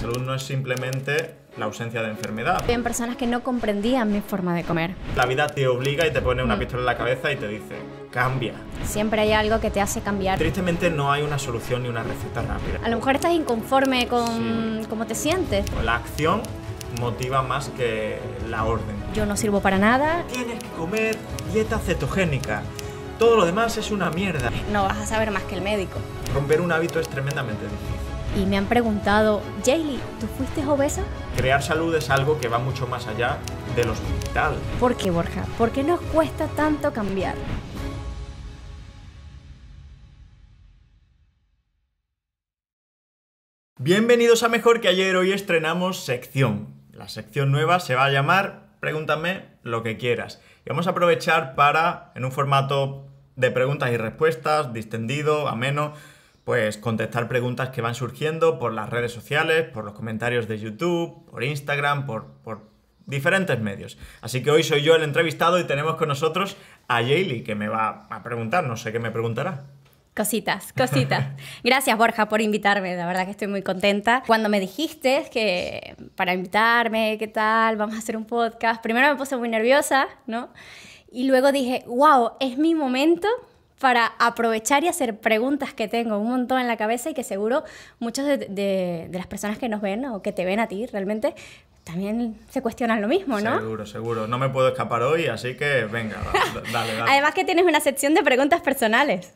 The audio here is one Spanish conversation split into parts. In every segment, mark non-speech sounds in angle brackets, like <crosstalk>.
salud no es simplemente la ausencia de enfermedad. En personas que no comprendían mi forma de comer. La vida te obliga y te pone una mm. pistola en la cabeza y te dice, cambia. Siempre hay algo que te hace cambiar. Tristemente no hay una solución ni una receta rápida. A lo mejor estás inconforme con cómo te sientes. Pues la acción motiva más que la orden. Yo no sirvo para nada. Tienes que comer dieta cetogénica. Todo lo demás es una mierda. No vas a saber más que el médico. Romper un hábito es tremendamente difícil y me han preguntado, Jaylee, ¿tú fuiste obesa? Crear salud es algo que va mucho más allá del hospital. ¿Por qué, Borja? ¿Por qué nos cuesta tanto cambiar? Bienvenidos a Mejor que ayer, hoy estrenamos sección. La sección nueva se va a llamar Pregúntame lo que quieras. Y vamos a aprovechar para, en un formato de preguntas y respuestas, distendido, ameno, pues contestar preguntas que van surgiendo por las redes sociales, por los comentarios de YouTube, por Instagram, por, diferentes medios. Así que hoy soy yo el entrevistado y tenemos con nosotros a Jaylee, que me va a preguntar, no sé qué me preguntará. Cositas, cositas. <laughs> Gracias Borja por invitarme, la verdad que estoy muy contenta. Cuando me dijiste que para invitarme, ¿qué tal? Vamos a hacer un podcast. Primero me puse muy nerviosa, ¿no? Y luego dije, wow, es mi momento para aprovechar y hacer preguntas que tengo un montón en la cabeza y que seguro muchas de, las personas que nos ven o que te ven a ti realmente también se cuestionan lo mismo, ¿no? Seguro, seguro. No me puedo escapar hoy, así que venga, dale, dale. Además que tienes una sección de preguntas personales.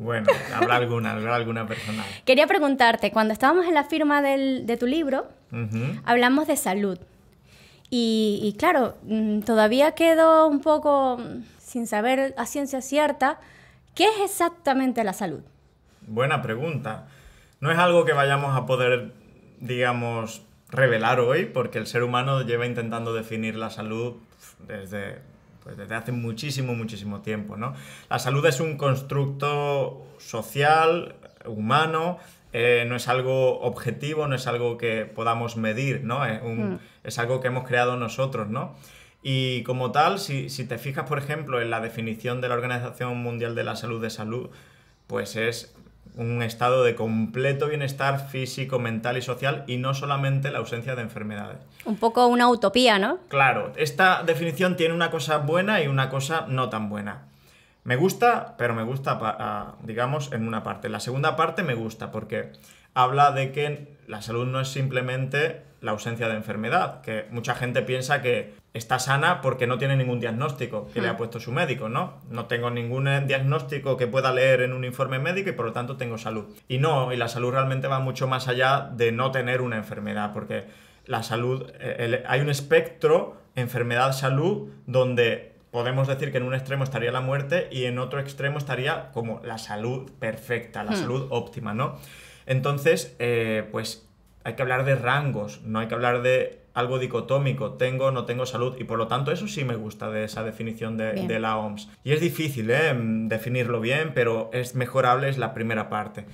Bueno, habrá alguna, habrá alguna personal. Quería preguntarte, cuando estábamos en la firma del, de tu libro, hablamos de salud. Y, y, claro, mm, todavía quedo un poco mm, sin saber a ciencia cierta ¿Qué es exactamente la salud? Buena pregunta. No es algo que vayamos a poder, digamos, revelar hoy, porque el ser humano lleva intentando definir la salud desde, pues, desde hace muchísimo, muchísimo tiempo. ¿no? La salud es un constructo social, humano, eh, no es algo objetivo, no es algo que podamos medir, ¿no? Es, mm. es algo que hemos creado nosotros, ¿no? Y como tal, si, te fijas, por ejemplo, en la definición de la Organización Mundial de la Salud de Salud, pues es un estado de completo bienestar físico, mental y social y no solamente la ausencia de enfermedades. Un poco una utopía, ¿no? Claro, esta definición tiene una cosa buena y una cosa no tan buena. Me gusta, pero me gusta, digamos, en una parte. La segunda parte me gusta porque habla de que la salud no es simplemente la ausencia de enfermedad, que mucha gente piensa que está sana porque no tiene ningún diagnóstico que le ha hmm. puesto su médico, ¿no? No tengo ningún eh, diagnóstico que pueda leer en un informe médico y por lo tanto tengo salud. Y no, y la salud realmente va mucho más allá de no tener una enfermedad, porque la salud, eh, hay un espectro enfermedad-salud donde podemos decir que en un extremo estaría la muerte y en otro extremo estaría como la salud perfecta, la hmm. salud óptima, ¿no? Entonces, eh, pues hay que hablar de rangos, no hay que hablar de algo dicotómico, tengo, no tengo salud, y por lo tanto eso sí me gusta de esa definición de, la OMS. Y es difícil ¿eh? mm, definirlo bien, pero es mejorable, es la primera parte.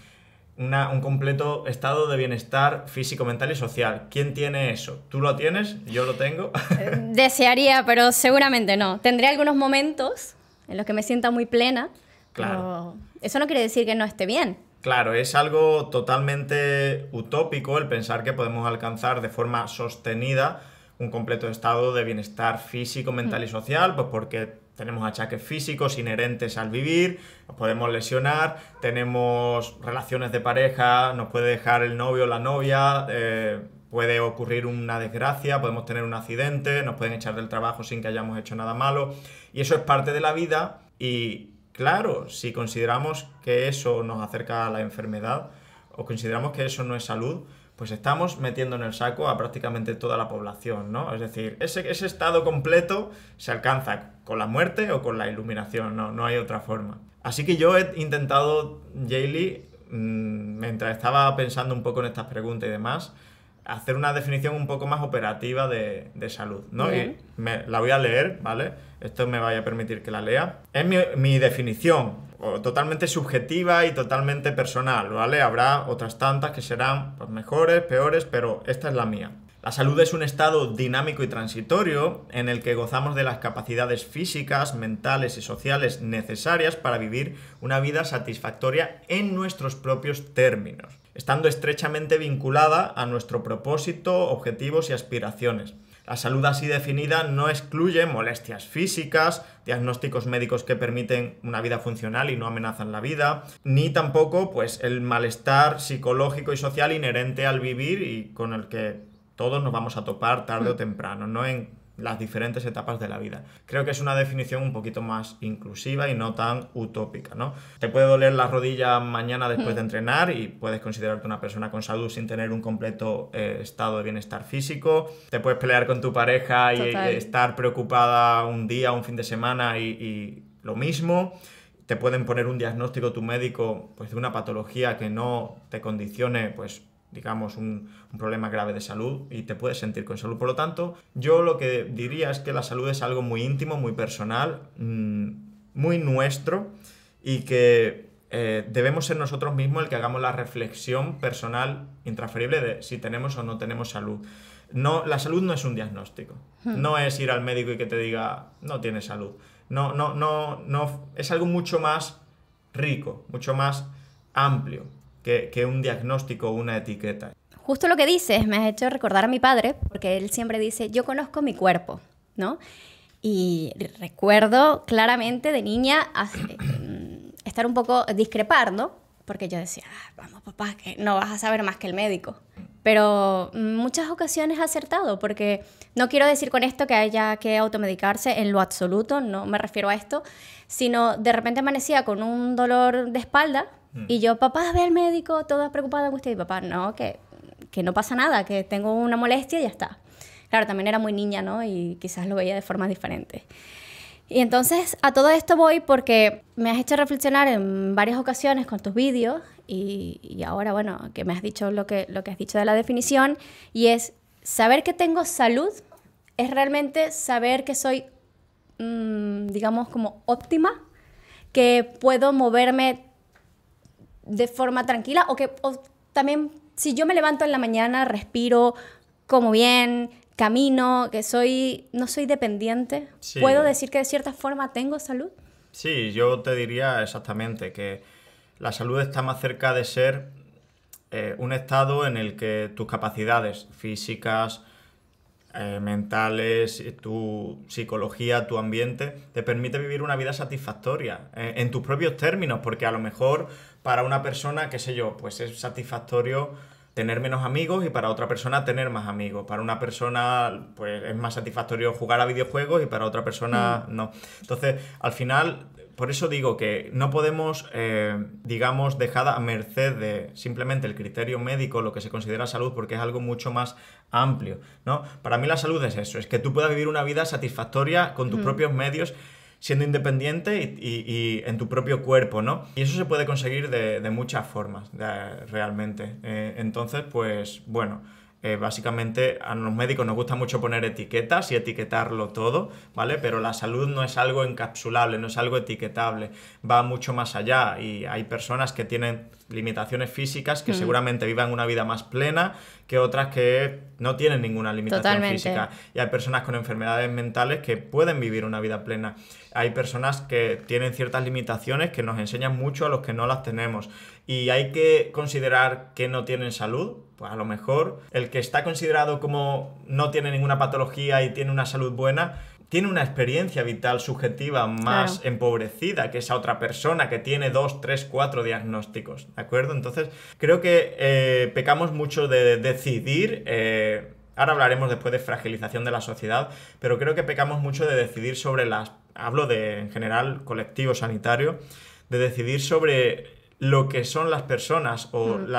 un completo estado de bienestar físico, mental y social. ¿Quién tiene eso? ¿Tú lo tienes? ¿Yo lo tengo? <laughs> Eh, desearía, pero seguramente no. Tendré algunos momentos en los que me sienta muy plena, claro. eso no quiere decir que no esté bien. Claro, es algo totalmente utópico el pensar que podemos alcanzar de forma sostenida un completo estado de bienestar físico, mental y mm. social, pues porque tenemos achaques físicos inherentes al vivir, nos podemos lesionar, tenemos relaciones de pareja, nos puede dejar el novio o la novia, eh, puede ocurrir una desgracia, podemos tener un accidente, nos pueden echar del trabajo sin que hayamos hecho nada malo, y eso es parte de la vida y Claro, si consideramos que eso nos acerca a la enfermedad o consideramos que eso no es salud, pues estamos metiendo en el saco a prácticamente toda la población, ¿no? Es decir, ese, estado completo se alcanza con la muerte o con la iluminación, no, no hay otra forma. Así que yo he intentado, Jaylee, mm, mientras estaba pensando un poco en estas preguntas y demás, hacer una definición un poco más operativa de, salud, ¿no? Y la voy a leer, ¿vale? Esto me vaya a permitir que la lea. Es mi, definición, totalmente subjetiva y totalmente personal, ¿vale? Habrá otras tantas que serán pues, mejores, peores, pero esta es la mía. La salud es un estado dinámico y transitorio en el que gozamos de las capacidades físicas, mentales y sociales necesarias para vivir una vida satisfactoria en nuestros propios términos estando estrechamente vinculada a nuestro propósito, objetivos y aspiraciones. La salud así definida no excluye molestias físicas, diagnósticos médicos que permiten una vida funcional y no amenazan la vida, ni tampoco pues el malestar psicológico y social inherente al vivir y con el que todos nos vamos a topar tarde o mm. temprano, ¿no? En las diferentes etapas de la vida. Creo que es una definición un poquito más inclusiva y no tan utópica, ¿no? Te puede doler la rodilla mañana después de mm. entrenar y puedes considerarte una persona con salud sin tener un completo eh, estado de bienestar físico. Te puedes pelear con tu pareja y, eh, estar preocupada un día, un fin de semana y, y lo mismo te pueden poner un diagnóstico tu médico pues de una patología que no te condicione pues digamos, un, problema grave de salud y te puedes sentir con salud. Por lo tanto, yo lo que diría es que la salud es algo muy íntimo, muy personal, mm, muy nuestro y que eh, debemos ser nosotros mismos el que hagamos la reflexión personal intransferible de si tenemos o no tenemos salud. No, la salud no es un diagnóstico. Hmm. No es ir al médico y que te diga, no tienes salud. No, no, no, no. Es algo mucho más rico, mucho más amplio que, un diagnóstico o una etiqueta. Justo lo que dices me ha hecho recordar a mi padre, porque él siempre dice, yo conozco mi cuerpo, ¿no? Y recuerdo claramente de niña eh, estar un poco discrepar, ¿no? Porque yo decía, ah, vamos papá, que no vas a saber más que el médico pero mm, muchas ocasiones ha acertado, porque no quiero decir con esto que haya que automedicarse en lo absoluto, no me refiero a esto, sino de repente amanecía con un dolor de espalda mm. y yo, papá, ve al médico, toda preocupada, usted. y papá, no, que, que no pasa nada, que tengo una molestia y ya está. Claro, también era muy niña, ¿no? Y quizás lo veía de formas diferentes. Y entonces a todo esto voy porque me has hecho reflexionar en varias ocasiones con tus vídeos y, ahora, bueno, que me has dicho lo que, lo que has dicho de la definición y es saber que tengo salud es realmente saber que soy, mm, digamos, como óptima, que puedo moverme de forma tranquila o que también si yo me levanto en la mañana, respiro, como bien, camino, que soy, no soy dependiente. ¿Puedo decir que de cierta forma tengo salud? Sí, yo te diría exactamente que la salud está más cerca de ser eh, un estado en el que tus capacidades físicas, eh, mentales, eh, tu psicología, tu ambiente, te permite vivir una vida satisfactoria en tus propios términos, porque a lo mejor para una persona, qué sé yo, pues es satisfactorio tener menos amigos y para otra persona tener más amigos. Para una persona pues es más satisfactorio jugar a videojuegos y para otra persona mm. no. Entonces, al final, por eso digo que no podemos, eh, digamos, dejar a merced de simplemente el criterio médico, lo que se considera salud, porque es algo mucho más amplio. ¿no? Para mí la salud es eso, es que tú puedas vivir una vida satisfactoria con tus mm. propios medios siendo independiente y, y, en tu propio cuerpo, ¿no? Y eso se puede conseguir de, muchas formas, realmente. Eh, entonces, pues bueno eh, básicamente a los médicos nos gusta mucho poner etiquetas y etiquetarlo todo, ¿vale? Pero la salud no es algo encapsulable, no es algo etiquetable, va mucho más allá y hay personas que tienen limitaciones físicas que mm. seguramente vivan una vida más plena que otras que no tienen ninguna limitación física. Y hay personas con enfermedades mentales que pueden vivir una vida plena. Hay personas que tienen ciertas limitaciones que nos enseñan mucho a los que no las tenemos y hay que considerar que no tienen salud, pues a lo mejor el que está considerado como no tiene ninguna patología y tiene una salud buena, tiene una experiencia vital subjetiva más empobrecida que esa otra persona que tiene dos, tres, cuatro diagnósticos, ¿de acuerdo? Entonces, creo que eh, pecamos mucho de decidir... Eh, ahora hablaremos después de fragilización de la sociedad, pero creo que pecamos mucho de decidir sobre las... Hablo de, en general, colectivo sanitario, de decidir sobre lo que son las personas o mm.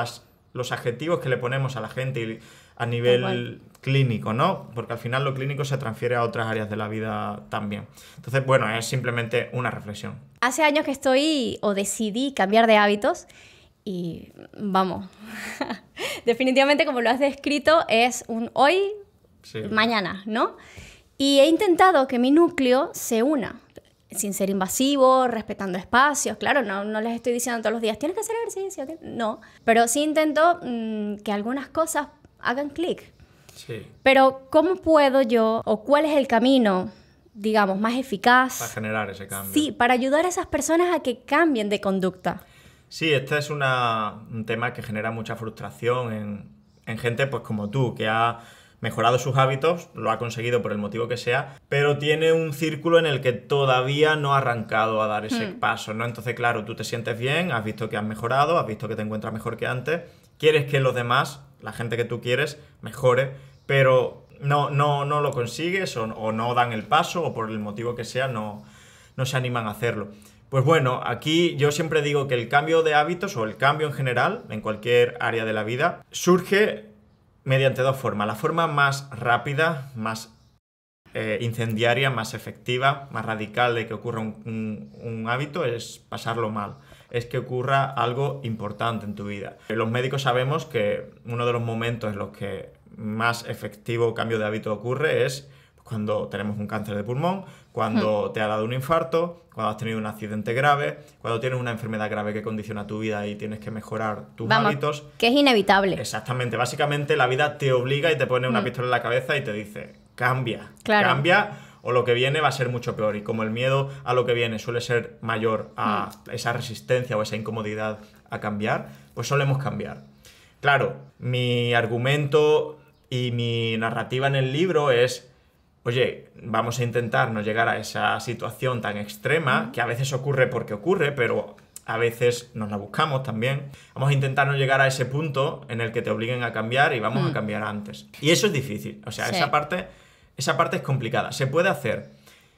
los adjetivos que le ponemos a la gente a nivel clínico, ¿no? Porque al final lo clínico se transfiere a otras áreas de la vida también. Entonces, bueno, es simplemente una reflexión. Hace años que estoy o decidí cambiar de hábitos y vamos, <laughs> definitivamente como lo has descrito es un hoy, mañana, ¿no? Y he intentado que mi núcleo se una, sin ser invasivo, respetando espacios, claro, no, no les estoy diciendo todos los días, tienes que hacer ejercicio, no, pero sí intento mm, que algunas cosas hagan clic. Sí. Pero ¿cómo puedo yo, o cuál es el camino, digamos, más eficaz? Para generar ese cambio. Sí, para ayudar a esas personas a que cambien de conducta. Sí, este es un tema que genera mucha frustración en, en gente pues como tú, que ha mejorado sus hábitos, lo ha conseguido por el motivo que sea, pero tiene un círculo en el que todavía no ha arrancado a dar ese hmm. paso, ¿no? Entonces, claro, tú te sientes bien, has visto que has mejorado, has visto que te encuentras mejor que antes, quieres que los demás, la gente que tú quieres, mejore, pero no, no, no lo consigues o, no dan el paso o por el motivo que sea no, no se animan a hacerlo. Pues bueno, aquí yo siempre digo que el cambio de hábitos o el cambio en general, en cualquier área de la vida, surge mediante dos formas. La forma más rápida, más eh, incendiaria, más efectiva, más radical de que ocurra un, un hábito es pasarlo mal es que ocurra algo importante en tu vida. Los médicos sabemos que uno de los momentos en los que más efectivo cambio de hábito ocurre es cuando tenemos un cáncer de pulmón, cuando hmm. te ha dado un infarto, cuando has tenido un accidente grave, cuando tienes una enfermedad grave que condiciona tu vida y tienes que mejorar tus hábitos. Que es inevitable. Exactamente, básicamente la vida te obliga y te pone una hmm. pistola en la cabeza y te dice, cambia, cambia o lo que viene va a ser mucho peor. Y como el miedo a lo que viene suele ser mayor a hmm. esa resistencia o esa incomodidad a cambiar, pues solemos cambiar. Claro, mi argumento y mi narrativa en el libro es oye, vamos a intentar no llegar a esa situación tan extrema, que a veces ocurre porque ocurre, pero a veces nos la buscamos también. Vamos a intentar no llegar a ese punto en el que te obliguen a cambiar y vamos a mm. cambiar antes. Y eso es difícil, o sea, esa, parte, esa parte es complicada. Se puede hacer,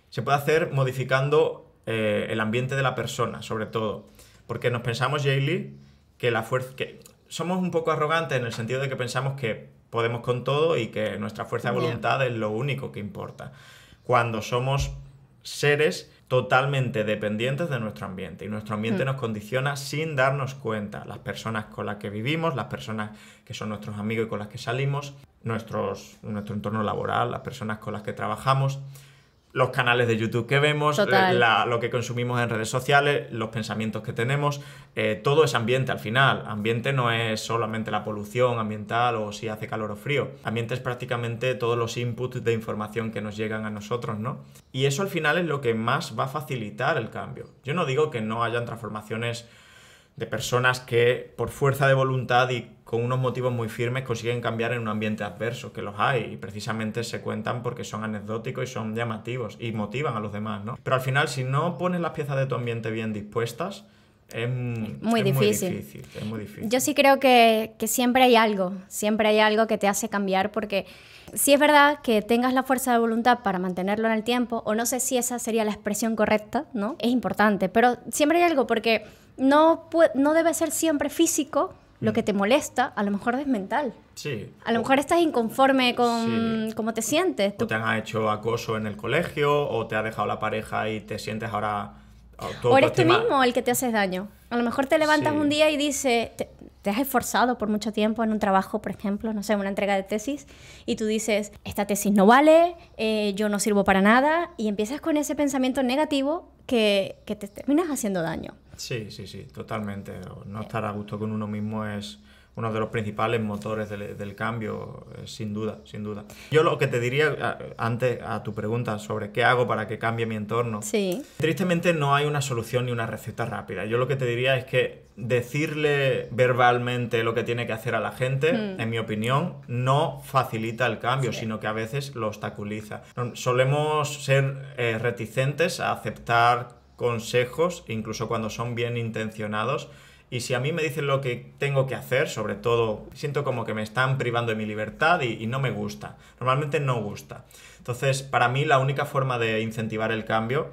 se puede hacer modificando eh, el ambiente de la persona, sobre todo. Porque nos pensamos, Jaylee, que la fuerza... Que somos un poco arrogantes en el sentido de que pensamos que podemos con todo y que nuestra fuerza de voluntad es lo único que importa. Cuando somos seres totalmente dependientes de nuestro ambiente y nuestro ambiente mm. nos condiciona sin darnos cuenta. Las personas con las que vivimos, las personas que son nuestros amigos y con las que salimos, nuestros, nuestro entorno laboral, las personas con las que trabajamos los canales de YouTube que vemos, eh, lo que consumimos en redes sociales, los pensamientos que tenemos, eh, todo es ambiente al final. Ambiente no es solamente la polución ambiental o si hace calor o frío. Ambiente es prácticamente todos los inputs de información que nos llegan a nosotros, ¿no? Y eso al final es lo que más va a facilitar el cambio. Yo no digo que no hayan transformaciones de personas que por fuerza de voluntad y con unos motivos muy firmes consiguen cambiar en un ambiente adverso, que los hay, y precisamente se cuentan porque son anecdóticos y son llamativos y motivan a los demás, ¿no? Pero al final, si no pones las piezas de tu ambiente bien dispuestas, es, muy, difícil. Yo sí creo que, que, siempre hay algo, siempre hay algo que te hace cambiar porque si es verdad que tengas la fuerza de voluntad para mantenerlo en el tiempo, o no sé si esa sería la expresión correcta, ¿no? Es importante, pero siempre hay algo porque no, no debe ser siempre físico lo mm. que te molesta, a lo mejor es mental. Sí. A lo mejor estás inconforme con cómo te sientes. O te han hecho acoso en el colegio, o te ha dejado la pareja y te sientes ahora... O eres tú mismo el que te haces daño. A lo mejor te levantas un día y dices, te, has esforzado por mucho tiempo en un trabajo, por ejemplo, no sé, una entrega de tesis, y tú dices, esta tesis no vale, eh, yo no sirvo para nada, y empiezas con ese pensamiento negativo que, te terminas haciendo daño. Sí, sí, sí, totalmente. No estar a gusto con uno mismo es uno de los principales motores del, cambio, eh, sin duda, sin duda. Yo lo que te diría antes a tu pregunta sobre qué hago para que cambie mi entorno. Tristemente no hay una solución ni una receta rápida. Yo lo que te diría es que decirle verbalmente lo que tiene que hacer a la gente, hmm. en mi opinión, no facilita el cambio, sino que a veces lo obstaculiza. Solemos ser eh, reticentes a aceptar consejos, incluso cuando son bien intencionados. Y si a mí me dicen lo que tengo que hacer, sobre todo, siento como que me están privando de mi libertad y no me gusta. Normalmente no gusta. Entonces, para mí la única forma de incentivar el cambio,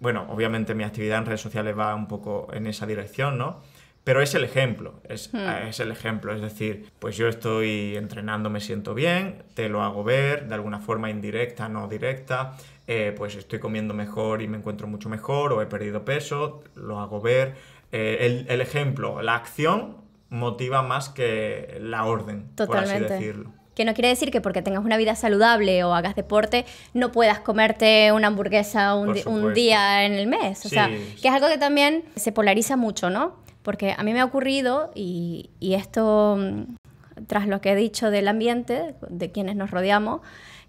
bueno, obviamente mi actividad en redes sociales va un poco en esa dirección, ¿no? Pero es el ejemplo, es, hmm. ah, es, el ejemplo. Es decir, pues yo estoy entrenando, me siento bien, te lo hago ver de alguna forma indirecta, no directa. Eh, pues estoy comiendo mejor y me encuentro mucho mejor, o he perdido peso, lo hago ver. Eh, el, el, ejemplo, la acción motiva más que la orden, por así decirlo que no quiere decir que porque tengas una vida saludable o hagas deporte no puedas comerte una hamburguesa un, día en el mes. O sea, que es algo que también se polariza mucho, ¿no? Porque a mí me ha ocurrido, y, esto mm, tras lo que he dicho del ambiente, de quienes nos rodeamos,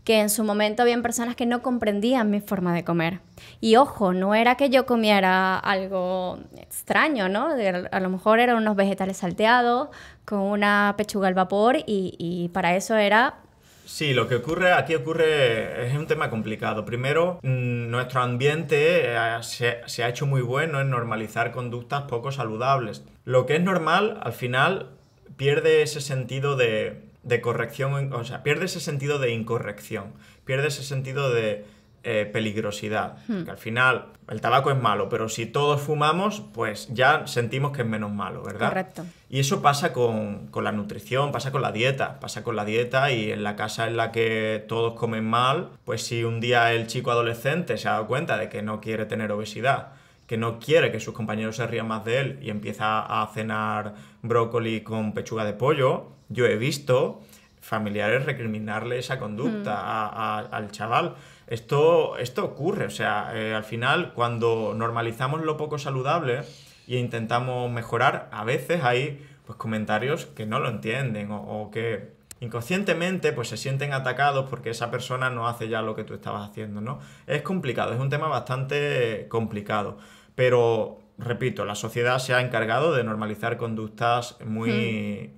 que en su momento habían personas que no comprendían mi forma de comer. Y ojo, no era que yo comiera algo extraño, ¿no? A lo mejor eran unos vegetales salteados con una pechuga al vapor y para eso era Sí, lo que ocurre aquí ocurre es un tema complicado. Primero, mm, nuestro ambiente eh, se, ha hecho muy bueno en normalizar conductas poco saludables. Lo que es normal, al final, pierde ese sentido de, de corrección, o sea, pierde ese sentido de incorrección, pierde ese sentido de, eh, peligrosidad. Hmm. Que al final el tabaco es malo, pero si todos fumamos, pues ya sentimos que es menos malo, ¿verdad? Correcto. Y eso pasa con, la nutrición, pasa con la dieta, pasa con la dieta y en la casa en la que todos comen mal, pues si un día el chico adolescente se ha dado cuenta de que no quiere tener obesidad, que no quiere que sus compañeros se rían más de él y empieza a cenar brócoli con pechuga de pollo, yo he visto familiares recriminarle esa conducta hmm. al chaval. Esto, ocurre, o sea, eh, al final cuando normalizamos lo poco saludable e intentamos mejorar, a veces hay pues, comentarios que no lo entienden o, que inconscientemente pues se sienten atacados porque esa persona no hace ya lo que tú estabas haciendo, Es complicado, es un tema bastante complicado, pero repito, la sociedad se ha encargado de normalizar conductas muy,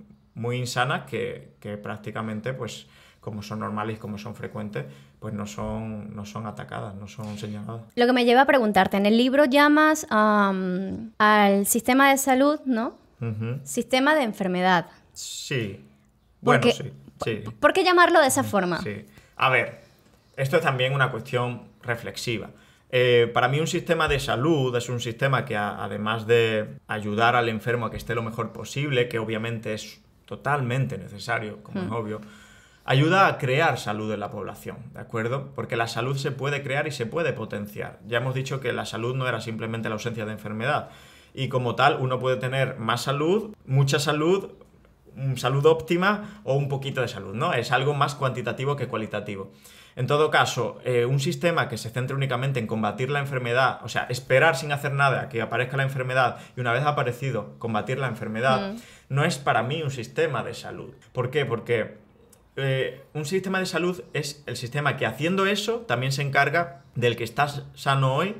insanas que, prácticamente pues como son normales y como son frecuentes, pues no son, no son atacadas, no son señaladas. Lo que me lleva a preguntarte, en el libro llamas al sistema de salud, ¿no? Sistema de enfermedad. Sí. Bueno, sí, ¿Por qué llamarlo de esa forma? Sí. A ver, esto es también una cuestión reflexiva. Eh, para mí un sistema de salud es un sistema que además de ayudar al enfermo a que esté lo mejor posible, que obviamente es totalmente necesario, como es obvio, ayuda a crear salud en la población, ¿de acuerdo? Porque la salud se puede crear y se puede potenciar. Ya hemos dicho que la salud no era simplemente la ausencia de enfermedad. Y como tal, uno puede tener más salud, mucha salud, mm, salud óptima o un poquito de salud, ¿no? Es algo más cuantitativo que cualitativo. En todo caso, eh, un sistema que se centre únicamente en combatir la enfermedad, o sea, esperar sin hacer nada a que aparezca la enfermedad y una vez aparecido, combatir la enfermedad, mm. no es para mí un sistema de salud. ¿Por qué? Porque eh, un sistema de salud es el sistema que haciendo eso también se encarga del que estás sano hoy,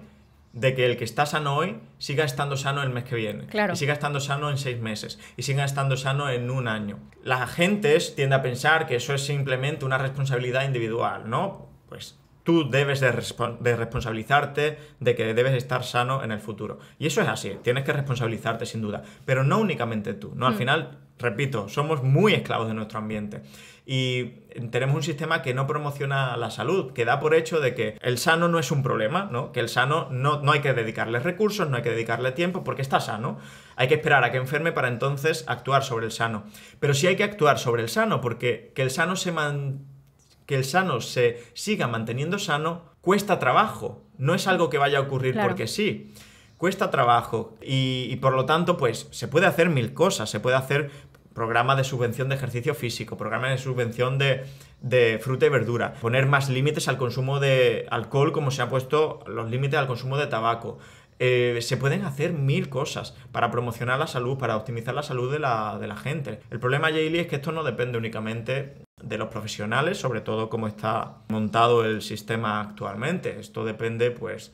de que el que está sano hoy siga estando sano el mes que viene. Y siga estando sano en seis meses. Y siga estando sano en un año. La gente tiende a pensar que eso es simplemente una responsabilidad individual, ¿no? Pues tú debes de, responsabilizarte de que debes estar sano en el futuro. Y eso es así, tienes que responsabilizarte sin duda, pero no únicamente tú, ¿no? Al mm. final, repito, somos muy esclavos de nuestro ambiente y tenemos un sistema que no promociona la salud, que da por hecho de que el sano no es un problema, ¿no? Que el sano no, no hay que dedicarle recursos, no hay que dedicarle tiempo porque está sano. Hay que esperar a que enferme para entonces actuar sobre el sano. Pero sí hay que actuar sobre el sano porque que el sano se man... que el sano se siga manteniendo sano cuesta trabajo. No es algo que vaya a ocurrir porque sí cuesta trabajo y, y, por lo tanto pues se puede hacer mil cosas, se puede hacer programa de subvención de ejercicio físico, programa de subvención de, fruta y verdura, poner más límites al consumo de alcohol como se han puesto los límites al consumo de tabaco. Eh, se pueden hacer mil cosas para promocionar la salud, para optimizar la salud de la, gente. El problema, Jaylee, es que esto no depende únicamente de los profesionales, sobre todo como está montado el sistema actualmente. Esto depende, pues,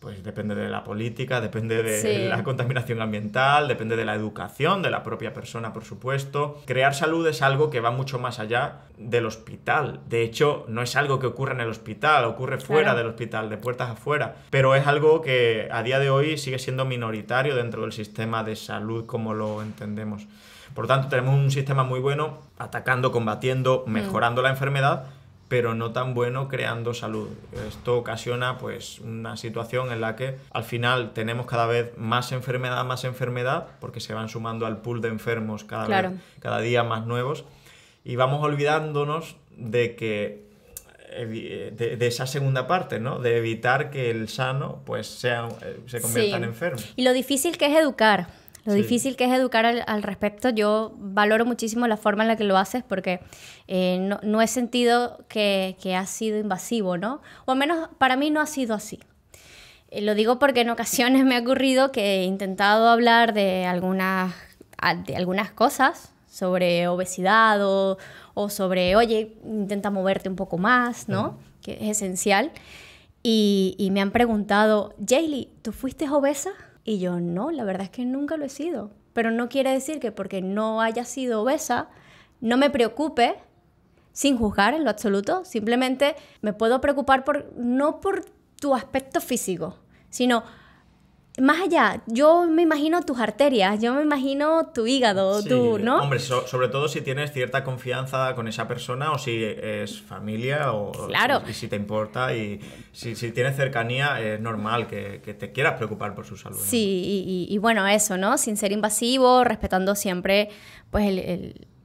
pues depende de la política, depende de la contaminación ambiental, depende de la educación de la propia persona, por supuesto. Crear salud es algo que va mucho más allá del hospital. De hecho, no es algo que ocurre en el hospital, ocurre fuera del hospital, de puertas afuera. Pero es algo que a día de hoy sigue siendo minoritario dentro del sistema de salud como lo entendemos. Por lo tanto, tenemos un sistema muy bueno atacando, combatiendo, mm. mejorando la enfermedad, pero no tan bueno creando salud. Esto ocasiona pues una situación en la que al final tenemos cada vez más enfermedad, más enfermedad, porque se van sumando al pool de enfermos cada cada día más nuevos y vamos olvidándonos de que de, esa segunda parte, ¿no? De evitar que el sano pues sea, eh, se convierta en enfermo. Y lo difícil que es educar lo difícil que es educar al, respecto, yo valoro muchísimo la forma en la que lo haces porque eh, no, no, he sentido que, que ha sido invasivo, ¿no? O al menos para mí no ha sido así. Eh, lo digo porque en ocasiones me ha ocurrido que he intentado hablar de algunas, ah, de algunas cosas sobre obesidad o, o sobre, oye, intenta moverte un poco más, ¿no? Que es esencial. Y, y, me han preguntado, Jaylee, ¿tú fuiste obesa? Y yo, no, la verdad es que nunca lo he sido. Pero no quiere decir que porque no haya sido obesa, no me preocupe sin juzgar en lo absoluto. Simplemente me puedo preocupar por, no por tu aspecto físico, sino más allá, yo me imagino tus arterias, yo me imagino tu hígado, tú, ¿no? Hombre, sobre todo si tienes cierta confianza con esa persona o si es familia o claro. y si te importa y si, si tienes cercanía es normal que, te quieras preocupar por su salud. Sí, y, bueno, eso, ¿no? Sin ser invasivo, respetando siempre pues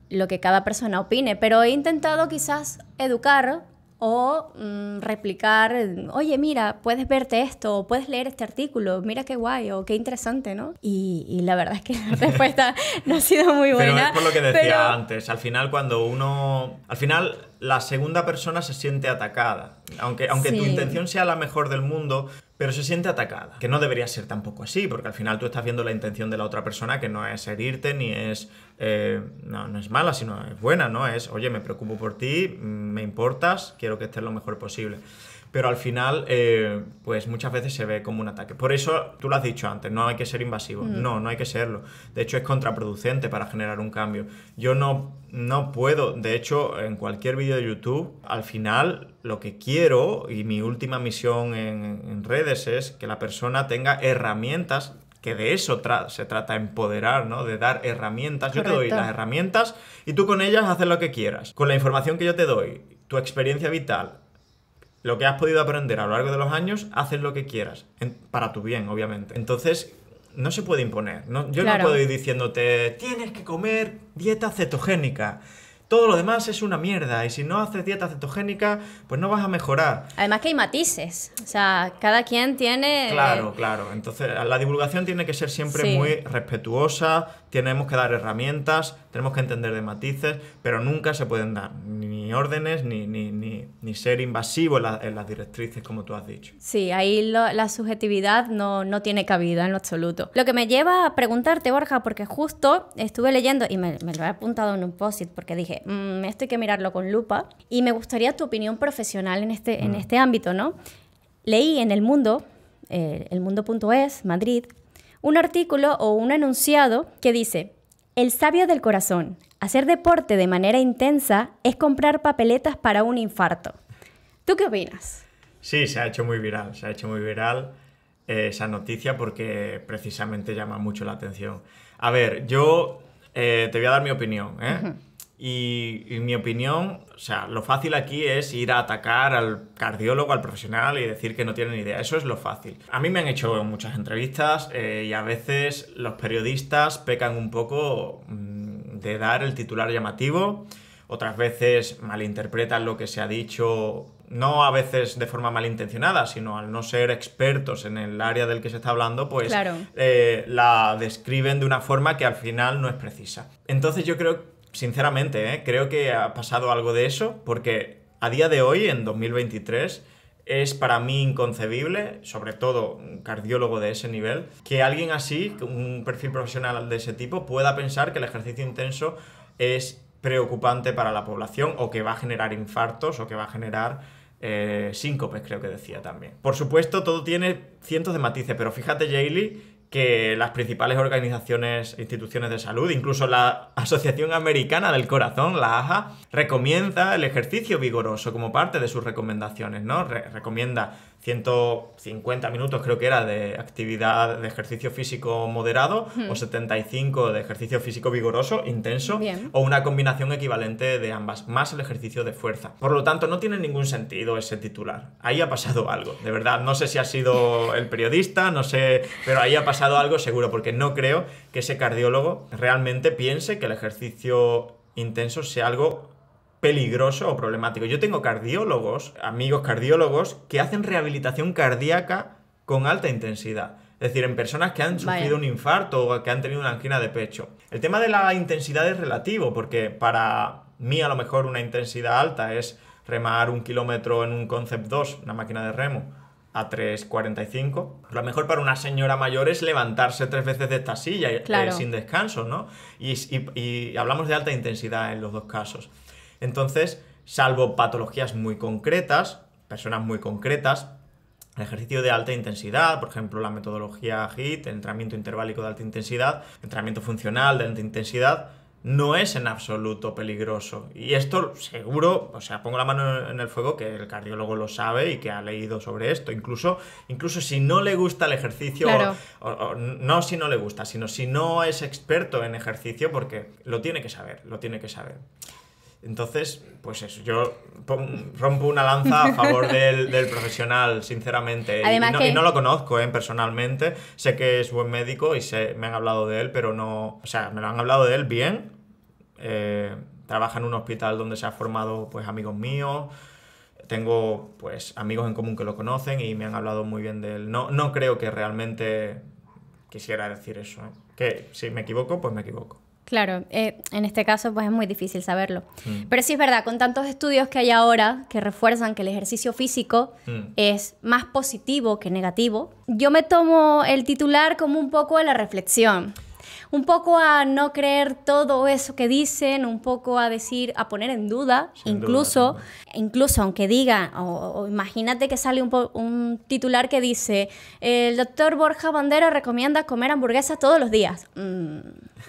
lo que cada persona opine, pero he intentado quizás educar o mm, replicar, oye, mira, puedes verte esto, puedes leer este artículo, mira qué guay, o qué interesante, ¿no? Y, la verdad es que la <laughs> respuesta no ha sido muy buena. Pero es por lo que decía antes, al final cuando uno... Al final la segunda persona se siente atacada, aunque, aunque tu intención sea la mejor del mundo, pero se siente atacada, que no debería ser tampoco así, porque al final tú estás viendo la intención de la otra persona, que no es herirte ni es eh, no, es mala, sino es buena, ¿no? Es, oye, me preocupo por ti, me importas, quiero que estés lo mejor posible. Pero al final, eh, pues muchas veces se ve como un ataque. Por eso tú lo has dicho antes, no hay que ser invasivo. Mm. No, no hay que serlo. De hecho, es contraproducente para generar un cambio. Yo no, no puedo, de hecho, en cualquier vídeo de YouTube, al final lo que quiero y mi última misión en, en redes es que la persona tenga herramientas que de eso se trata empoderar, ¿no? De dar herramientas. Yo te doy las herramientas y tú con ellas haces lo que quieras. Con la información que yo te doy, tu experiencia vital, lo que has podido aprender a lo largo de los años, haces lo que quieras. para tu bien, obviamente. Entonces, no se puede imponer. yo no puedo ir diciéndote, tienes que comer dieta cetogénica todo lo demás es una mierda y si no haces dieta cetogénica, pues no vas a mejorar. Además que hay matices, o sea, cada quien tiene... Claro, eh, claro. Entonces, la divulgación tiene que ser siempre muy respetuosa, tenemos que dar herramientas, tenemos que entender de matices, pero nunca se pueden dar ni órdenes ni, ni, ser invasivo en, las directrices, como tú has dicho. Sí, ahí la subjetividad no, tiene cabida en lo absoluto. Lo que me lleva a preguntarte, Borja, porque justo estuve leyendo y me, lo he apuntado en un post porque dije, mmm, esto hay que mirarlo con lupa y me gustaría tu opinión profesional en este, en mm. este ámbito, ¿no? Leí en el mundo, eh, el elmundo.es, Madrid, un artículo o un anunciado que dice, el sabio del corazón, hacer deporte de manera intensa es comprar papeletas para un infarto. ¿Tú qué opinas? Sí, se ha hecho muy viral, se ha hecho muy viral eh, esa noticia porque precisamente llama mucho la atención. A ver, yo eh, te voy a dar mi opinión. ¿eh? Y, en mi opinión, o sea, lo fácil aquí es ir a atacar al cardiólogo, al profesional y decir que no tienen idea. Eso es lo fácil. A mí me han hecho muchas entrevistas eh, y a veces los periodistas pecan un poco mm, de dar el titular llamativo. Otras veces malinterpretan lo que se ha dicho, no a veces de forma malintencionada, sino al no ser expertos en el área del que se está hablando, pues eh, la describen de una forma que al final no es precisa. Entonces yo creo que sinceramente, eh, creo que ha pasado algo de eso, porque a día de hoy, en 2023, es para mí inconcebible, sobre todo un cardiólogo de ese nivel, que alguien así, con un perfil profesional de ese tipo, pueda pensar que el ejercicio intenso es preocupante para la población o que va a generar infartos o que va a generar eh, síncopes, creo que decía también. Por supuesto, todo tiene cientos de matices, pero fíjate, Jaylee, que las principales organizaciones, e instituciones de salud, incluso la Asociación Americana del Corazón, la AHA, recomienda el ejercicio vigoroso como parte de sus recomendaciones, ¿no? recomienda 150 minutos creo que era de actividad de ejercicio físico moderado o 75 de ejercicio físico vigoroso, intenso, o una combinación equivalente de ambas, más el ejercicio de fuerza. Por lo tanto, no tiene ningún sentido ese titular. Ahí ha pasado algo, de verdad. No sé si ha sido el periodista, no sé, pero ahí ha pasado algo seguro, porque no creo que ese cardiólogo realmente piense que el ejercicio intenso sea algo peligroso o problemático. Yo tengo cardiólogos, amigos cardiólogos, que hacen rehabilitación cardíaca con alta intensidad. Es decir, en personas que han sufrido un infarto o que han tenido una angina de pecho. El tema de la intensidad es relativo, porque para mí a lo mejor una intensidad alta es remar un kilómetro en un Concept 2, una máquina de remo, a 3.45. lo mejor para una señora mayor es levantarse tres veces de esta silla eh, sin descanso, ¿no? Y, y hablamos de alta intensidad en los dos casos. Entonces, salvo patologías muy concretas, personas muy concretas, el ejercicio de alta intensidad, por ejemplo, la metodología HIIT, entrenamiento intervalico de alta intensidad, entrenamiento funcional de alta intensidad, no es en absoluto peligroso. Y esto seguro, o sea, pongo la mano en el fuego que el cardiólogo lo sabe y que ha leído sobre esto. Incluso, incluso si no le gusta el ejercicio, no si no le gusta, sino si no es experto en ejercicio, porque lo tiene que saber, lo tiene que saber. Entonces, pues eso, yo rompo una lanza a favor del, <laughs> del profesional, sinceramente. y, no, lo conozco eh, personalmente, sé que es buen médico y se me han hablado de él, pero no, o sea, me lo han hablado de él bien. Eh, trabaja en un hospital donde se ha formado pues amigos míos, tengo pues amigos en común que lo conocen y me han hablado muy bien de él. No, no creo que realmente quisiera decir eso. Eh. Que si me equivoco, pues me equivoco. Claro, eh, en este caso pues es muy difícil saberlo. Mm. Pero sí es verdad, con tantos estudios que hay ahora que refuerzan que el ejercicio físico mm. es más positivo que negativo, yo me tomo el titular como un poco de la reflexión un poco a no creer todo eso que dicen, un poco a decir, a poner en duda, incluso, incluso aunque digan, o, imagínate que sale un, titular que dice, el doctor Borja Bandera recomienda comer hamburguesas todos los días. me mm,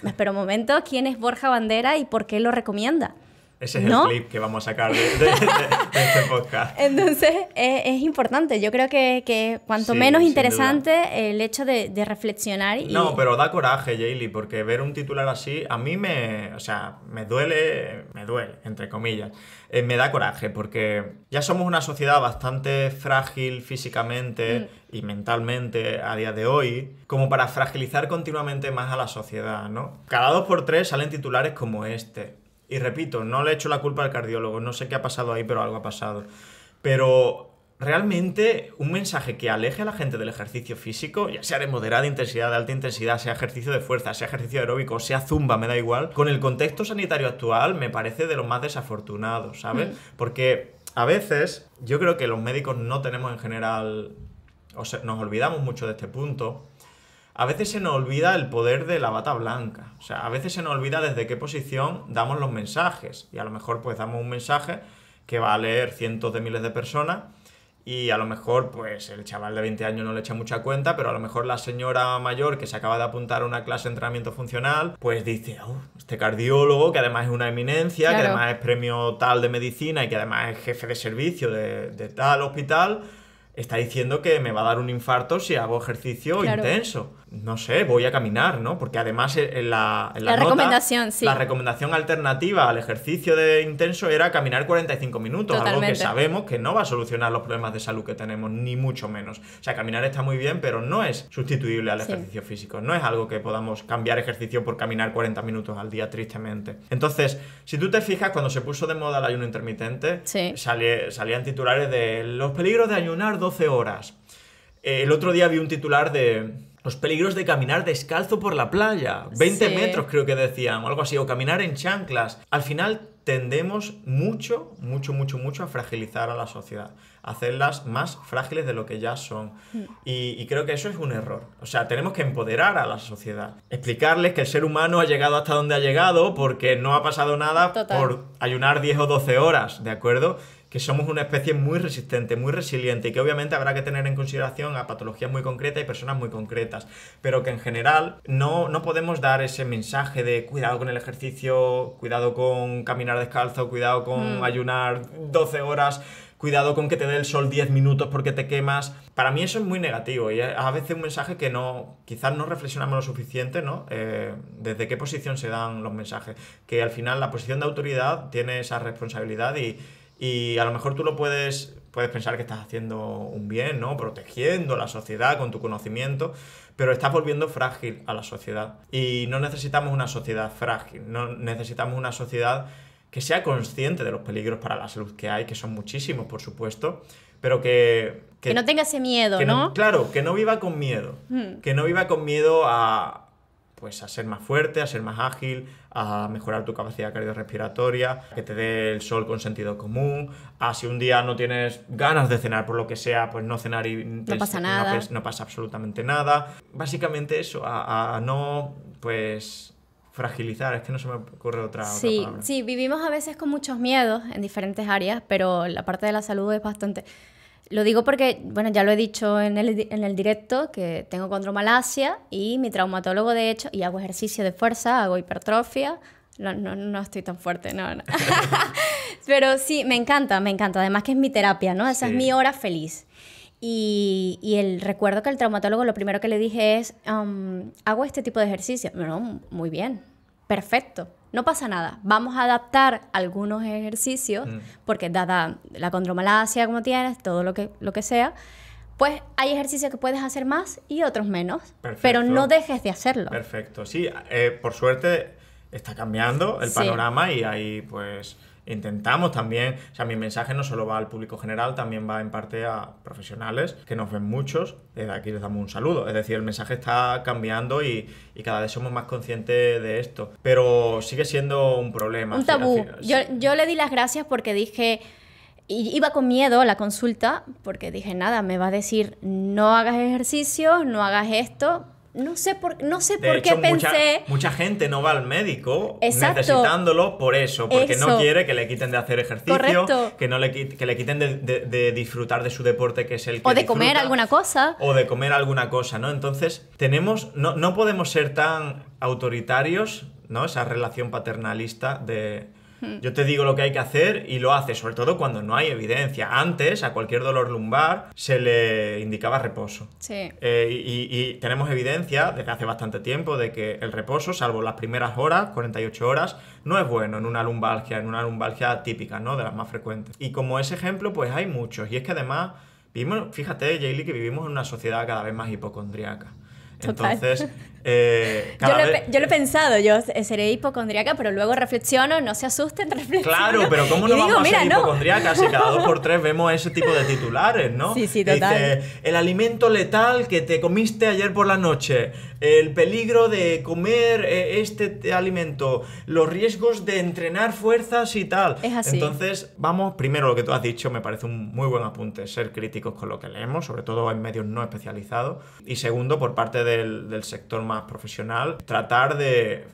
espero un momento, ¿quién es Borja Bandera y por qué lo recomienda? Ese es el clip que vamos a sacar de, este podcast. Entonces, e, es, importante. Yo creo que, que cuanto menos interesante el hecho de, reflexionar. Y... No, pero da coraje, Jaylee, porque ver un titular así a mí me. O sea, me duele, me duele, entre comillas. Eh, me da coraje, porque ya somos una sociedad bastante frágil físicamente. Mm. y mentalmente a día de hoy, como para fragilizar continuamente más a la sociedad, ¿no? Cada dos por tres salen titulares como este. Y repito, no le he hecho la culpa al cardiólogo, no sé qué ha pasado ahí, pero algo ha pasado. Pero realmente un mensaje que aleje a la gente del ejercicio físico, ya sea de moderada intensidad, de alta intensidad, sea ejercicio de fuerza, sea ejercicio aeróbico, sea zumba, me da igual, con el contexto sanitario actual me parece de los más desafortunados, ¿sabes? Mm. Porque a veces yo creo que los médicos no tenemos en general, o sea, nos olvidamos mucho de este punto a veces se nos olvida el poder de la bata blanca. O sea, a veces se nos olvida desde qué posición damos los mensajes. Y a lo mejor pues damos un mensaje que va a leer cientos de miles de personas y a lo mejor pues el chaval de 20 años no le echa mucha cuenta, pero a lo mejor la señora mayor que se acaba de apuntar a una clase de entrenamiento funcional, pues dice, oh, este cardiólogo que además es una eminencia, que además es premio tal de medicina y que además es jefe de servicio de, de tal hospital, está diciendo que me va a dar un infarto si hago ejercicio intenso. No sé, voy a caminar, ¿no? Porque además eh, la, recomendación, La recomendación alternativa al ejercicio de intenso era caminar 45 minutos, algo que sabemos que no va a solucionar los problemas de salud que tenemos, ni mucho menos. O sea, caminar está muy bien, pero no es sustituible al ejercicio físico. No es algo que podamos cambiar ejercicio por caminar 40 minutos al día, tristemente. Entonces, si tú te fijas, cuando se puso de moda el ayuno intermitente, salían titulares de los peligros de ayunar 12 horas. Eh, el otro día vi un titular de los peligros de caminar descalzo por la playa. 20 metros creo que decían, o algo así, o caminar en chanclas. Al final tendemos mucho, mucho, mucho, mucho a fragilizar a la sociedad, a hacerlas más frágiles de lo que ya son. Mm. Y, creo que eso es un error. O sea, tenemos que empoderar a la sociedad, explicarles que el ser humano ha llegado hasta donde ha llegado porque no ha pasado nada por ayunar 10 o 12 horas, ¿de acuerdo? que somos una especie muy resistente, muy resiliente y que obviamente habrá que tener en consideración a patologías muy concretas y personas muy concretas, pero que en general no, no podemos dar ese mensaje de cuidado con el ejercicio, cuidado con caminar descalzo, cuidado con mm. ayunar 12 horas cuidado con que te dé el sol 10 minutos porque te quemas. Para mí eso es muy negativo y a veces un mensaje que no, quizás no reflexionamos lo suficiente, ¿no? Eh, desde qué posición se dan los mensajes. Que al final la posición de autoridad tiene esa responsabilidad y, y a lo mejor tú lo puedes, puedes pensar que estás haciendo un bien, ¿no? Protegiendo la sociedad con tu conocimiento, pero estás volviendo frágil a la sociedad. Y no necesitamos una sociedad frágil, no necesitamos una sociedad que sea consciente de los peligros para la salud que hay, que son muchísimos, por supuesto, pero que... Que, no tenga ese miedo, ¿no? Claro, que no viva con miedo, mm. que no viva con miedo a, pues a ser más fuerte, a ser más ágil, a mejorar tu capacidad cardiorrespiratoria, que te dé el sol con sentido común, a ah, si un día no tienes ganas de cenar por lo que sea, pues no cenar y no pasa nada. No, pasa absolutamente nada. Básicamente eso, a, no pues fragilizar, es que no se me ocurre otra, sí, Sí, vivimos a veces con muchos miedos en diferentes áreas, pero la parte de la salud es bastante lo digo porque, bueno, ya lo he dicho en el, en el directo, que tengo condromalacia y mi traumatólogo, de hecho, y hago ejercicio de fuerza, hago hipertrofia. No, no, estoy tan fuerte, no, no. <laughs> Pero sí, me encanta, me encanta. Además que es mi terapia, ¿no? Esa es mi hora feliz. Y, y, el recuerdo que el traumatólogo lo primero que le dije es, hago este tipo de ejercicio. Bueno, muy bien, perfecto no pasa nada. Vamos a adaptar algunos ejercicios, mm. porque dada la condromalacia como tienes, todo lo que, lo que sea, pues hay ejercicios que puedes hacer más y otros menos, pero no dejes de hacerlo. Perfecto, sí, eh, por suerte está cambiando el panorama y hay pues intentamos también, o sea, mi mensaje no solo va al público general, también va en parte a profesionales que nos ven muchos. Desde aquí les damos un saludo. Es decir, el mensaje está cambiando y, cada vez somos más conscientes de esto. Pero sigue siendo un problema. Un tabú. Yo, le di las gracias porque dije... Iba con miedo a la consulta porque dije, nada, me va a decir, no hagas ejercicio, no hagas esto, no sé por, no sé por qué mucha, pensé. Mucha gente no va al médico necesitándolo por eso, porque no quiere que le quiten de hacer ejercicio, que no le, que le quiten de, disfrutar de su deporte, que es el que. O de comer alguna cosa. O de comer alguna cosa, ¿no? Entonces, tenemos. no podemos ser tan autoritarios, ¿no? Esa relación paternalista de Mm. Yo te digo lo que hay que hacer y lo hace, sobre todo cuando no hay evidencia. Antes, a cualquier dolor lumbar se le indicaba reposo. Sí. Eh, y, tenemos evidencia desde hace bastante tiempo de que el reposo, salvo las primeras horas, 48 horas, no es bueno en una lumbalgia, en una lumbalgia típica, ¿no? De las más frecuentes. Y como ese ejemplo, pues hay muchos. Y es que además, fíjate, Jaylee, que vivimos en una sociedad cada vez más hipocondriaca. Entonces, <laughs> eh, yo, lo he, pensado, yo seré hipocondriaca, pero luego reflexiono, no se asusten, <laughs> reflexiono. Claro, pero ¿cómo no vamos a ser si cada dos por tres vemos ese tipo de titulares, ¿no? Sí, sí, total. el alimento letal que te comiste ayer por la noche, el peligro de comer eh, este alimento, los riesgos de entrenar fuerzas y tal. Es así. Entonces, vamos, primero lo que tú has dicho me parece un muy buen apunte, ser críticos con lo que leemos, sobre todo en medios no especializados. Y segundo, por parte de del, sector más profesional, tratar de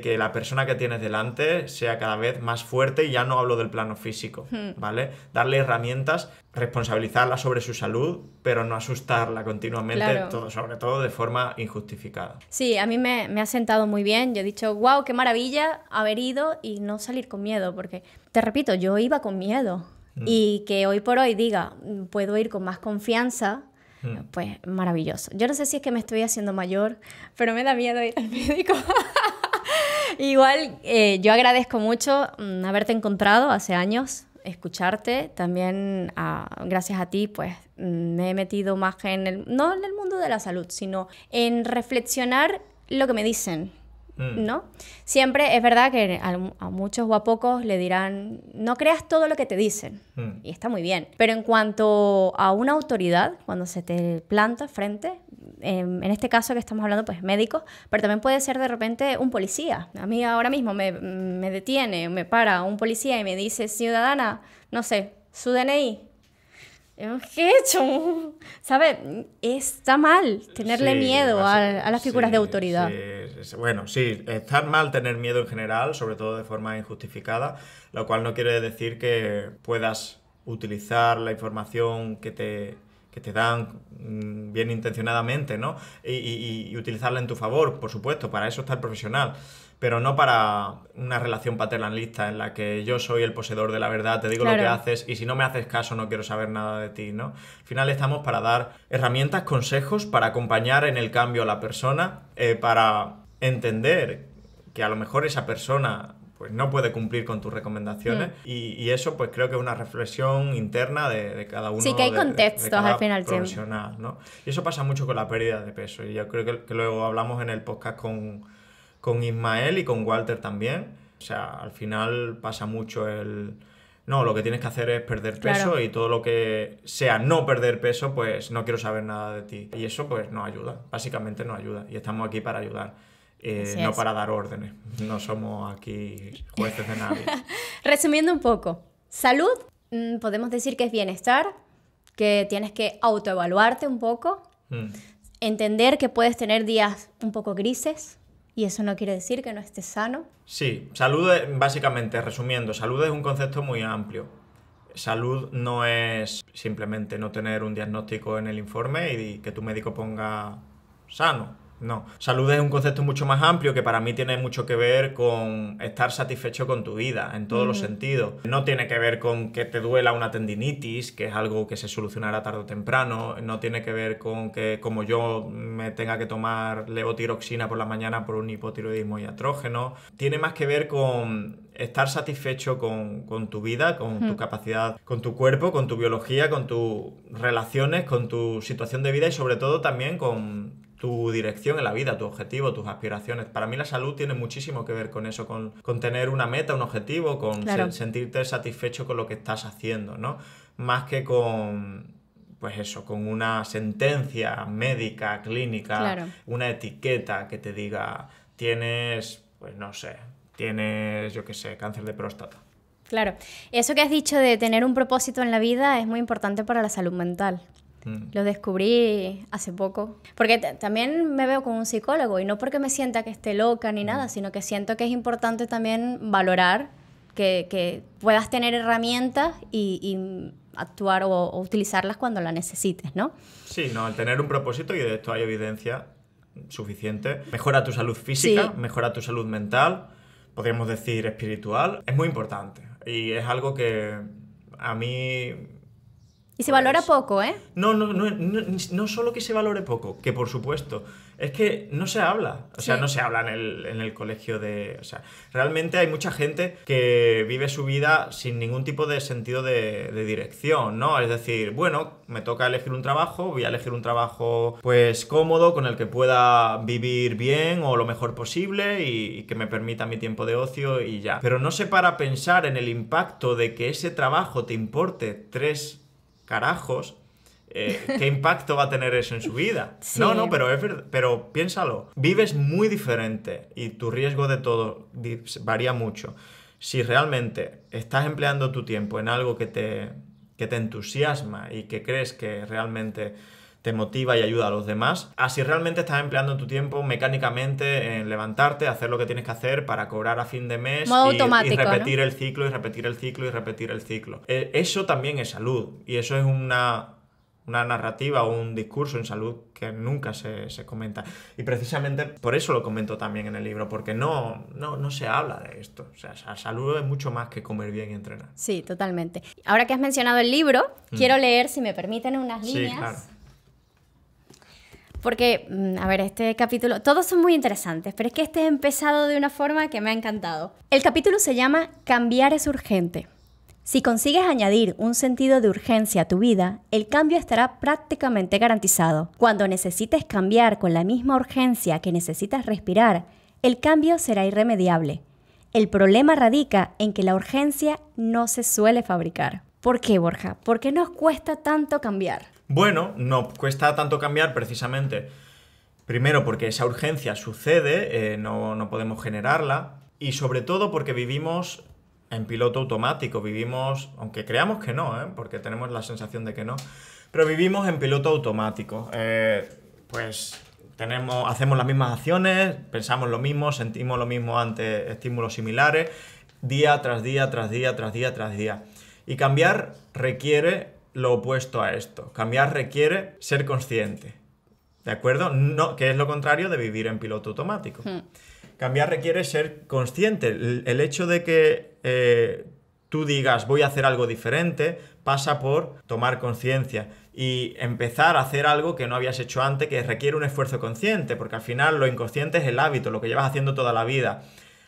que la persona que tienes delante sea cada vez más fuerte y ya no hablo del plano físico, hmm. ¿vale? Darle herramientas, responsabilizarla sobre su salud, pero no asustarla continuamente, todo, sobre todo de forma injustificada. Sí, a mí me, ha sentado muy bien, yo he dicho, wow, qué maravilla haber ido y no salir con miedo, porque, te repito, yo iba con miedo hmm. y que hoy por hoy diga, puedo ir con más confianza Mm. Pues maravilloso. Yo no sé si es que me estoy haciendo mayor, pero me da miedo ir al médico. <laughs> Igual, eh, yo agradezco mucho mm, haberte encontrado hace años, escucharte. También, ah, gracias a ti, pues mm, me he metido más en el, no en el mundo de la salud, sino en reflexionar lo que me dicen, Mm. ¿no? Siempre es verdad que a, muchos o a pocos le dirán, no creas todo lo que te dicen, mm. y está muy bien. Pero en cuanto a una autoridad, cuando se te planta frente, em, en, este caso que estamos hablando, pues médicos, pero también puede ser de repente un policía. A mí ahora mismo me, me detiene, me para un policía y me dice, ciudadana, no sé, su DNI, ¿Qué he hecho? ¿Sabes? Está mal tenerle miedo a, las figuras de autoridad. bueno, sí, está mal tener miedo en general, sobre todo de forma injustificada, lo cual no quiere decir que puedas utilizar la información que te, que te dan mm, bien intencionadamente, ¿no? Y, y utilizarla en tu favor, por supuesto, para eso está el profesional pero no para una relación paternalista en la que yo soy el poseedor de la verdad, te digo lo que haces y si no me haces caso no quiero saber nada de ti, ¿no? Al final estamos para dar herramientas, consejos para acompañar en el cambio a la persona, eh, para entender que a lo mejor esa persona pues no puede cumplir con tus recomendaciones. Mm. Y, y, eso, pues creo que es una reflexión interna de, de cada uno. Sí, que hay de, contextos al final profesional, ¿no? Y eso pasa mucho con la pérdida de peso. Y yo creo que, que luego hablamos en el podcast con con Ismael y con Walter también. O sea, al final pasa mucho el... No, lo que tienes que hacer es perder peso y todo lo que sea no perder peso, pues no quiero saber nada de ti. Y eso pues no ayuda, básicamente no ayuda. Y estamos aquí para ayudar. Eh, no para dar órdenes, no somos aquí jueces de nadie. <laughs> Resumiendo un poco, salud, mm, podemos decir que es bienestar, que tienes que autoevaluarte un poco, mm. entender que puedes tener días un poco grises, y eso no quiere decir que no esté sano. Sí, salud básicamente, resumiendo, salud es un concepto muy amplio. Salud no es simplemente no tener un diagnóstico en el informe y que tu médico ponga sano. No, salud es un concepto mucho más amplio que para mí tiene mucho que ver con estar satisfecho con tu vida en todos los sentidos. No tiene que ver con que te duela una tendinitis, que es algo que se solucionará tarde o temprano. No tiene que ver con que como yo me tenga que tomar levotiroxina por la mañana por un hipotiroidismo y atrógeno. Tiene más que ver con estar satisfecho con, tu vida, con tu capacidad, con tu cuerpo, con tu biología, con tus relaciones, con tu situación de vida y sobre todo también con tu dirección en la vida, tu objetivo, tus aspiraciones. Para mí la salud tiene muchísimo que ver con eso, con, tener una meta, un objetivo, con sentirte satisfecho con lo que estás haciendo, ¿no? Más que con pues eso, con una sentencia médica, clínica, una etiqueta que te diga, tienes, pues no sé, tienes, yo qué sé, cáncer de próstata. Claro, eso que has dicho de tener un propósito en la vida es muy importante para la salud mental. Mm. Lo descubrí hace poco. Porque también me veo como un psicólogo y no porque me sienta que esté loca ni mm. nada, sino que siento que es importante también valorar que, que puedas tener herramientas y, actuar o, utilizarlas cuando las necesites, ¿no? Sí, no, al tener un propósito y de esto hay evidencia suficiente, mejora tu salud física, mejora tu salud mental, podríamos decir espiritual, es muy importante y es algo que a mí y se valora pues, poco, ¿eh? No, no, no, no, solo que se valore poco, que por supuesto, es que no se habla, o sea, no se habla en el, en el, colegio de... O sea, realmente hay mucha gente que vive su vida sin ningún tipo de sentido de, dirección, ¿no? Es decir, bueno, me toca elegir un trabajo, voy a elegir un trabajo pues cómodo, con el que pueda vivir bien o lo mejor posible y, y que me permita mi tiempo de ocio y ya. Pero no se para pensar en el impacto de que ese trabajo te importe tres carajos, eh, <laughs> ¿qué impacto va a tener eso en su vida? No, no, pero, pero piénsalo. Vives muy diferente y tu riesgo de todo varía mucho. Si realmente estás empleando tu tiempo en algo que te, que te entusiasma y que crees que realmente te motiva y ayuda a los demás, Así realmente estás empleando tu tiempo mecánicamente en levantarte, hacer lo que tienes que hacer para cobrar a fin de mes y, repetir el ciclo y repetir el ciclo y repetir el ciclo. Eh, eso también es salud y eso es una, una narrativa o un discurso en salud que nunca se, comenta. Y precisamente por eso lo comento también en el libro, porque no, no, no se habla de esto. O sea, salud es mucho más que comer bien y entrenar. Sí, totalmente. Ahora que has mencionado el libro, mm. quiero leer, si me permiten, unas líneas. Sí, porque, mm, a ver, este capítulo, todos son muy interesantes, pero es que este he empezado de una forma que me ha encantado. El capítulo se llama Cambiar es urgente. Si consigues añadir un sentido de urgencia a tu vida, el cambio estará prácticamente garantizado. Cuando necesites cambiar con la misma urgencia que necesitas respirar, el cambio será irremediable. El problema radica en que la urgencia no se suele fabricar. ¿Por qué, Borja? ¿Por qué nos cuesta tanto cambiar? Bueno, nos cuesta tanto cambiar precisamente. Primero porque esa urgencia sucede, eh, no, no podemos generarla. Y sobre todo porque vivimos en piloto automático, vivimos, aunque creamos que no, ¿eh? porque tenemos la sensación de que no, pero vivimos en piloto automático. Eh, pues tenemos, hacemos las mismas acciones, pensamos lo mismo, sentimos lo mismo ante estímulos similares, día tras día, tras día, tras día, tras día. Y cambiar requiere lo opuesto a esto. Cambiar requiere ser consciente. ¿De acuerdo? No, que es lo contrario de vivir en piloto automático. Hmm. Cambiar requiere ser consciente. El, hecho de que eh, tú digas voy a hacer algo diferente pasa por tomar conciencia y empezar a hacer algo que no habías hecho antes, que requiere un esfuerzo consciente, porque al final lo inconsciente es el hábito, lo que llevas haciendo toda la vida.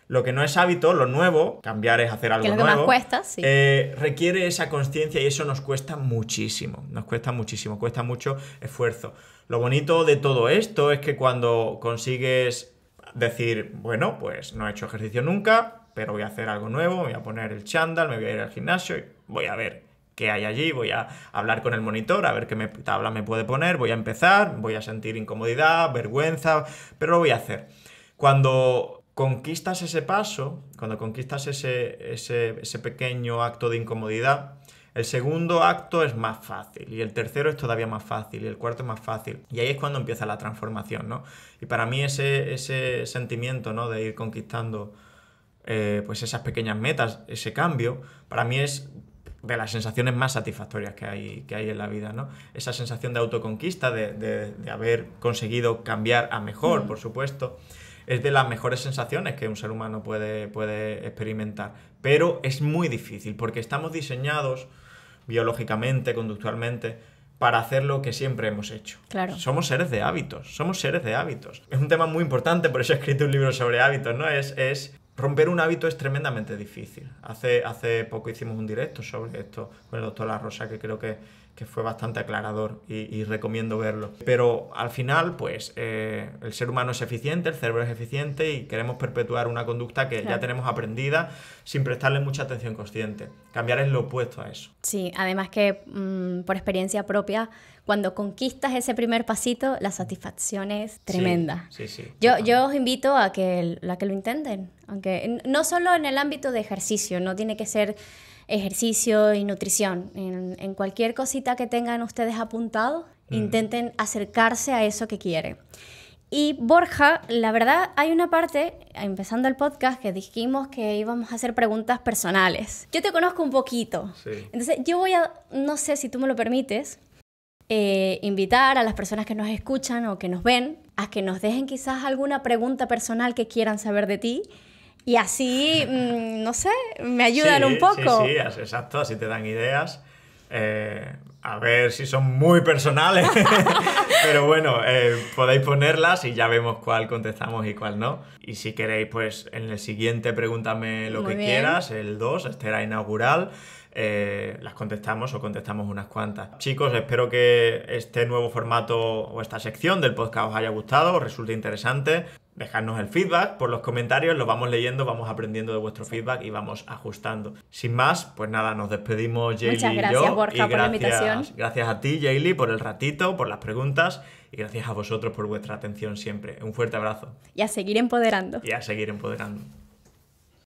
Lo que no es hábito, lo nuevo, cambiar es hacer algo nuevo. más cuesta, sí. Eh, requiere esa conciencia y eso nos cuesta muchísimo. Nos cuesta muchísimo, cuesta mucho esfuerzo. Lo bonito de todo esto es que cuando consigues decir, bueno, pues no he hecho ejercicio nunca, pero voy a hacer algo nuevo, voy a poner el chándal, me voy a ir al gimnasio y voy a ver qué hay allí, voy a hablar con el monitor, a ver qué me, tabla me puede poner, voy a empezar, voy a sentir incomodidad, vergüenza, pero lo voy a hacer. Cuando conquistas ese paso, cuando conquistas ese, ese, pequeño acto de incomodidad, el segundo acto es más fácil y el tercero es todavía más fácil y el cuarto es más fácil. Y ahí es cuando empieza la transformación, ¿no? Y para mí ese, ese sentimiento, ¿no? De ir conquistando eh, pues esas pequeñas metas, ese cambio, para mí es de las sensaciones más satisfactorias que hay, que hay en la vida, ¿no? Esa sensación de autoconquista, de haber conseguido cambiar a mejor, mm. por supuesto es de las mejores sensaciones que un ser humano puede, puede experimentar. Pero es muy difícil porque estamos diseñados biológicamente, conductualmente, para hacer lo que siempre hemos hecho. Claro. Somos seres de hábitos, somos seres de hábitos. Es un tema muy importante, por eso he escrito un libro sobre hábitos, ¿no? Es, es romper un hábito es tremendamente difícil. Hace, hace poco hicimos un directo sobre esto con el doctor La Rosa, que creo que que fue bastante aclarador y, recomiendo verlo. Pero al final, pues eh, el ser humano es eficiente, el cerebro es eficiente y queremos perpetuar una conducta que ya tenemos aprendida sin prestarle mucha atención consciente. Cambiar es lo opuesto a eso. Sí, además que mm, por experiencia propia, cuando conquistas ese primer pasito, la satisfacción es tremenda. Sí, sí, yo, yo os invito a que, la que lo intenten, aunque no solo en el ámbito de ejercicio, no tiene que ser ejercicio y nutrición. En, cualquier cosita que tengan ustedes apuntado, intenten acercarse a eso que quieren. Y Borja, la verdad, hay una parte, empezando el podcast, que dijimos que íbamos a hacer preguntas personales. Yo te conozco un poquito. Entonces, yo voy a, no sé si tú me lo permites, eh, invitar a las personas que nos escuchan o que nos ven a que nos dejen quizás alguna pregunta personal que quieran saber de ti y así, mm, no sé, me ayudan un poco. Sí, sí, exacto, así te dan ideas. Eh, a ver si son muy personales, <laughs> pero bueno, eh, podéis ponerlas y ya vemos cuál contestamos y cuál no. Y si queréis, pues en el siguiente pregúntame lo que quieras, el 2, este era inaugural. Eh, las contestamos o contestamos unas cuantas. Chicos, espero que este nuevo formato o esta sección del podcast os haya gustado, os resulte interesante. Dejadnos el feedback por los comentarios, los vamos leyendo, vamos aprendiendo de vuestro feedback y vamos ajustando. Sin más, pues nada, nos despedimos, Jaylee. gracias, Borja, gracias, por la invitación. Gracias a ti, Jaylee, por el ratito, por las preguntas y gracias a vosotros por vuestra atención siempre. Un fuerte abrazo. Y a seguir empoderando. Y a seguir empoderando.